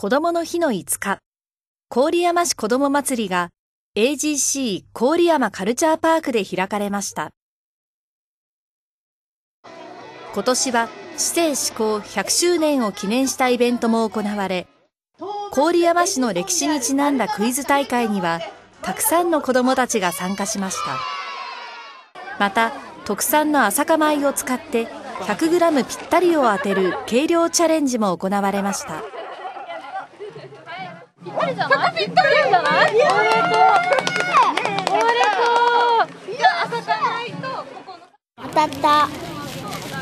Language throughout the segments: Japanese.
子供の日の5日、郡山市子供祭りが AGC 郡山カルチャーパークで開かれました。今年は市政施行100周年を記念したイベントも行われ、郡山市の歴史にちなんだクイズ大会には、たくさんの子供たちが参加しました。また、特産の朝霞米を使って、1 0 0グラムぴったりを当てる軽量チャレンジも行われました。あれぴったりじゃないおめでとうおめでとう当たった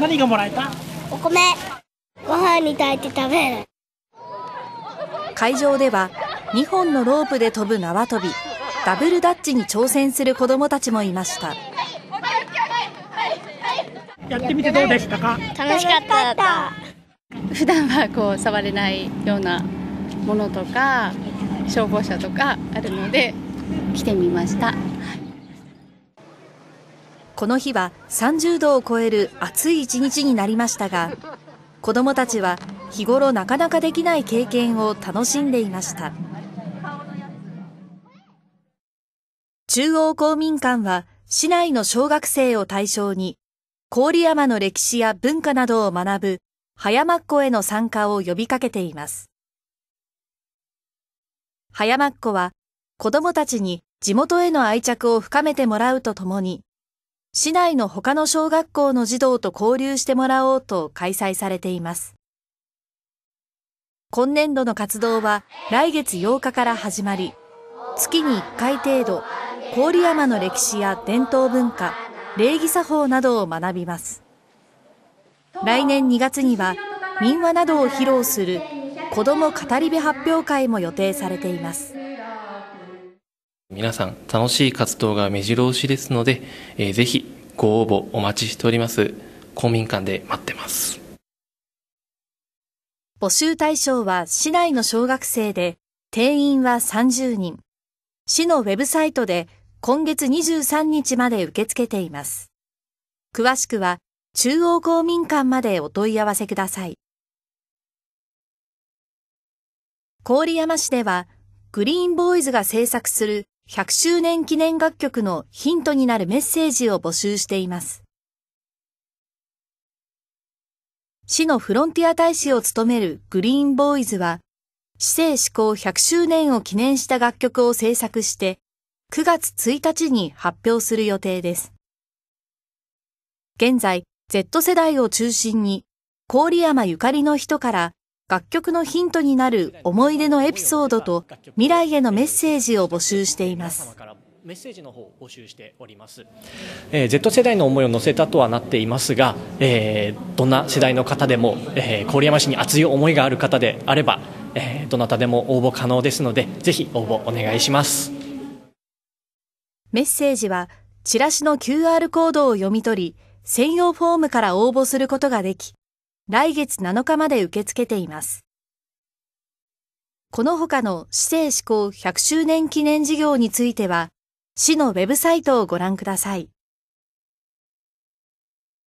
何がもらえたお米ご飯に炊いて食べる会場では2本のロープで飛ぶ縄跳びダブルダッチに挑戦する子どもたちもいましたやってみてどうでしたか楽しかった普段はこう触れないようなものとか消防車とかあるので来てみました。この日は30度を超える暑い一日になりましたが、子どもたちは日頃なかなかできない経験を楽しんでいました。中央公民館は市内の小学生を対象に、郡山の歴史や文化などを学ぶ、早まっ子への参加を呼びかけています。早まっ子は、子供たちに地元への愛着を深めてもらうとともに、市内の他の小学校の児童と交流してもらおうと開催されています。今年度の活動は来月8日から始まり、月に1回程度、郡山の歴史や伝統文化、礼儀作法などを学びます。来年2月には、民話などを披露する子ども語り部発表会も予定されています皆さん楽しい活動が目白押しですので、えー、ぜひご応募お待ちしております公民館で待ってます募集対象は市内の小学生で定員は30人市のウェブサイトで今月23日まで受け付けています詳しくは中央公民館までお問い合わせください郡山市では、グリーンボーイズが制作する100周年記念楽曲のヒントになるメッセージを募集しています。市のフロンティア大使を務めるグリーンボーイズは、市政施行100周年を記念した楽曲を制作して、9月1日に発表する予定です。現在、Z 世代を中心に、郡山ゆかりの人から楽曲のヒントになる思い出のエピソードと未来へのメッセージを募集しています。メッセージの方募集しております、えー、Z 世代の思いを乗せたとはなっていますが、えー、どんな世代の方でも、えー、郡山市に熱い思いがある方であれば、えー、どなたでも応募可能ですのでぜひ応募お願いしますメッセージはチラシの QR コードを読み取り専用フォームから応募することができ来月7日まで受け付けています。この他の市政施行100周年記念事業については、市のウェブサイトをご覧ください。